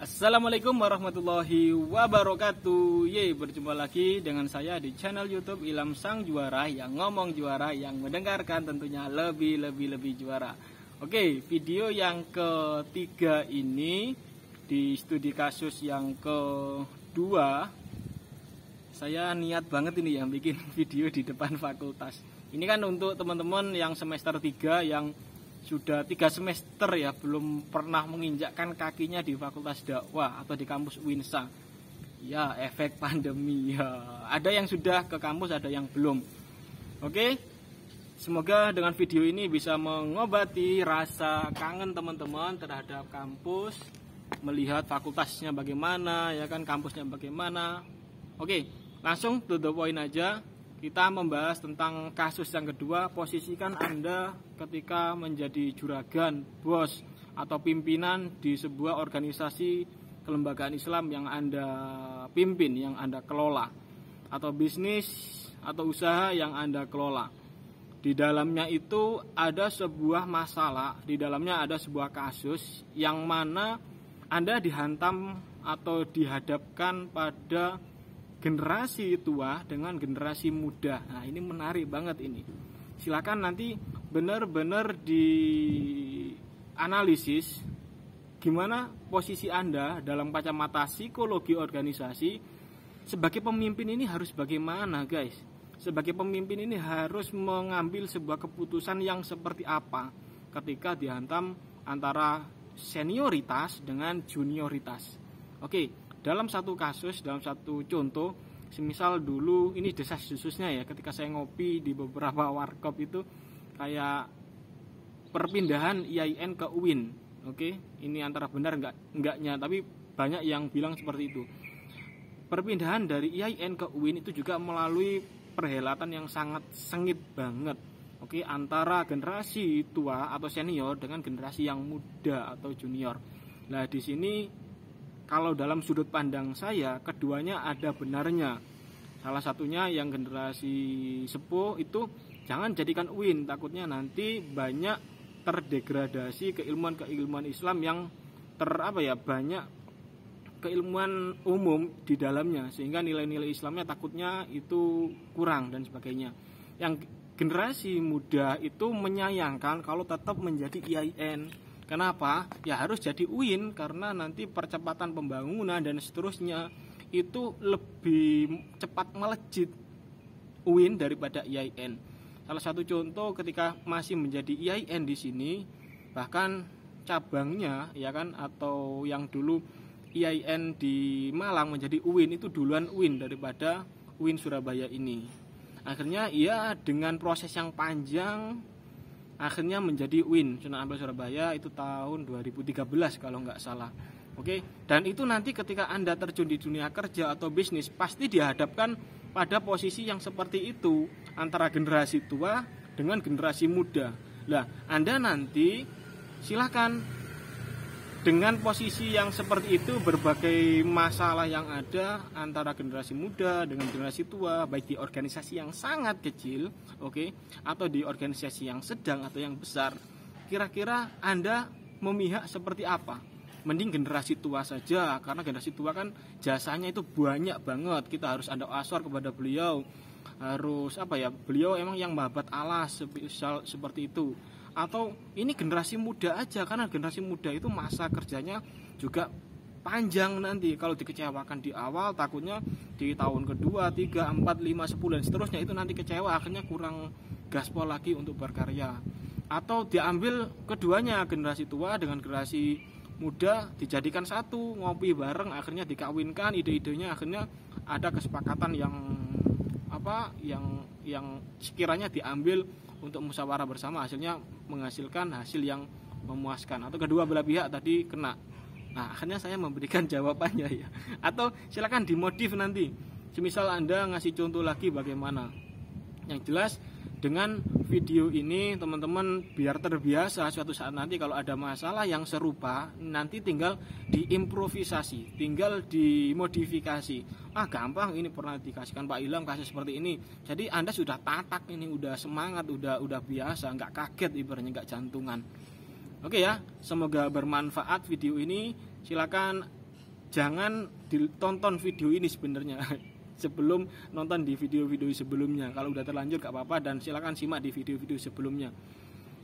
Assalamualaikum warahmatullahi wabarakatuh Ye, berjumpa lagi dengan saya di channel youtube Ilham Sang Juara Yang ngomong juara, yang mendengarkan tentunya lebih-lebih-lebih juara Oke, video yang ketiga ini Di studi kasus yang kedua Saya niat banget ini yang bikin video di depan fakultas Ini kan untuk teman-teman yang semester 3 yang sudah tiga semester ya belum pernah menginjakkan kakinya di Fakultas Dakwah atau di kampus Winsa. Ya, efek pandemi ya. Ada yang sudah ke kampus, ada yang belum. Oke. Semoga dengan video ini bisa mengobati rasa kangen teman-teman terhadap kampus, melihat fakultasnya bagaimana, ya kan kampusnya bagaimana. Oke, langsung to the point aja kita membahas tentang kasus yang kedua posisikan Anda ketika menjadi juragan, bos atau pimpinan di sebuah organisasi kelembagaan Islam yang Anda pimpin, yang Anda kelola atau bisnis atau usaha yang Anda kelola. Di dalamnya itu ada sebuah masalah, di dalamnya ada sebuah kasus yang mana Anda dihantam atau dihadapkan pada generasi tua dengan generasi muda. Nah, ini menarik banget ini. Silakan nanti benar-benar analisis gimana posisi Anda dalam kacamata psikologi organisasi sebagai pemimpin ini harus bagaimana, guys? Sebagai pemimpin ini harus mengambil sebuah keputusan yang seperti apa ketika dihantam antara senioritas dengan junioritas. Oke, dalam satu kasus dalam satu contoh semisal dulu ini desas khususnya ya ketika saya ngopi di beberapa warkop itu kayak perpindahan IAIN ke UIN oke okay? ini antara benar enggak enggaknya tapi banyak yang bilang seperti itu perpindahan dari IAIN ke UIN itu juga melalui perhelatan yang sangat sengit banget oke okay? antara generasi tua atau senior dengan generasi yang muda atau junior nah di sini kalau dalam sudut pandang saya keduanya ada benarnya salah satunya yang generasi sepuh itu jangan jadikan UIN takutnya nanti banyak terdegradasi keilmuan-keilmuan Islam yang ter apa ya banyak keilmuan umum di dalamnya sehingga nilai-nilai Islamnya takutnya itu kurang dan sebagainya. Yang generasi muda itu menyayangkan kalau tetap menjadi IAIN Kenapa? Ya harus jadi UIN karena nanti percepatan pembangunan dan seterusnya itu lebih cepat melejit UIN daripada IAIN. Salah satu contoh ketika masih menjadi IAIN di sini bahkan cabangnya ya kan atau yang dulu IAIN di Malang menjadi UIN itu duluan UIN daripada UIN Surabaya ini. Akhirnya ia ya, dengan proses yang panjang akhirnya menjadi Win Sunan Ampel Surabaya itu tahun 2013 kalau nggak salah oke dan itu nanti ketika anda terjun di dunia kerja atau bisnis pasti dihadapkan pada posisi yang seperti itu antara generasi tua dengan generasi muda lah anda nanti silahkan dengan posisi yang seperti itu berbagai masalah yang ada antara generasi muda dengan generasi tua baik di organisasi yang sangat kecil oke okay, atau di organisasi yang sedang atau yang besar kira-kira Anda memihak seperti apa mending generasi tua saja karena generasi tua kan jasanya itu banyak banget kita harus ada asor kepada beliau harus apa ya beliau emang yang babat alas seperti itu atau ini generasi muda aja karena generasi muda itu masa kerjanya juga panjang nanti kalau dikecewakan di awal takutnya di tahun kedua tiga empat lima sepuluh dan seterusnya itu nanti kecewa akhirnya kurang gaspol lagi untuk berkarya atau diambil keduanya generasi tua dengan generasi muda dijadikan satu ngopi bareng akhirnya dikawinkan ide-idenya akhirnya ada kesepakatan yang apa yang yang sekiranya diambil untuk musyawarah bersama hasilnya menghasilkan hasil yang memuaskan atau kedua belah pihak tadi kena nah akhirnya saya memberikan jawabannya ya atau silakan dimodif nanti semisal anda ngasih contoh lagi bagaimana yang jelas dengan video ini teman-teman biar terbiasa suatu saat nanti kalau ada masalah yang serupa nanti tinggal diimprovisasi tinggal dimodifikasi ah gampang ini pernah dikasihkan Pak Ilham kasih seperti ini jadi Anda sudah tatak ini udah semangat udah udah biasa nggak kaget ibaratnya nggak jantungan oke ya semoga bermanfaat video ini silakan jangan ditonton video ini sebenarnya sebelum nonton di video-video sebelumnya. Kalau udah terlanjur gak apa-apa dan silahkan simak di video-video sebelumnya.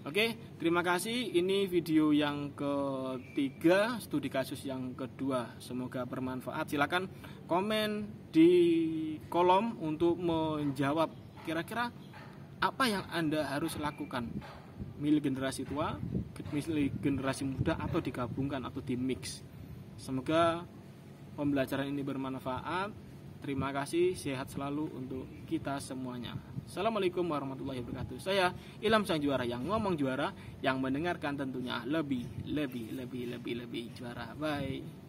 Oke, terima kasih. Ini video yang ketiga, studi kasus yang kedua. Semoga bermanfaat. Silahkan komen di kolom untuk menjawab kira-kira apa yang Anda harus lakukan. Milih generasi tua, milih generasi muda atau digabungkan atau di mix Semoga pembelajaran ini bermanfaat. Terima kasih, sehat selalu untuk kita semuanya. Assalamualaikum warahmatullahi wabarakatuh. Saya Ilham Sang Juara yang ngomong juara, yang mendengarkan tentunya lebih, lebih, lebih, lebih, lebih juara. Bye.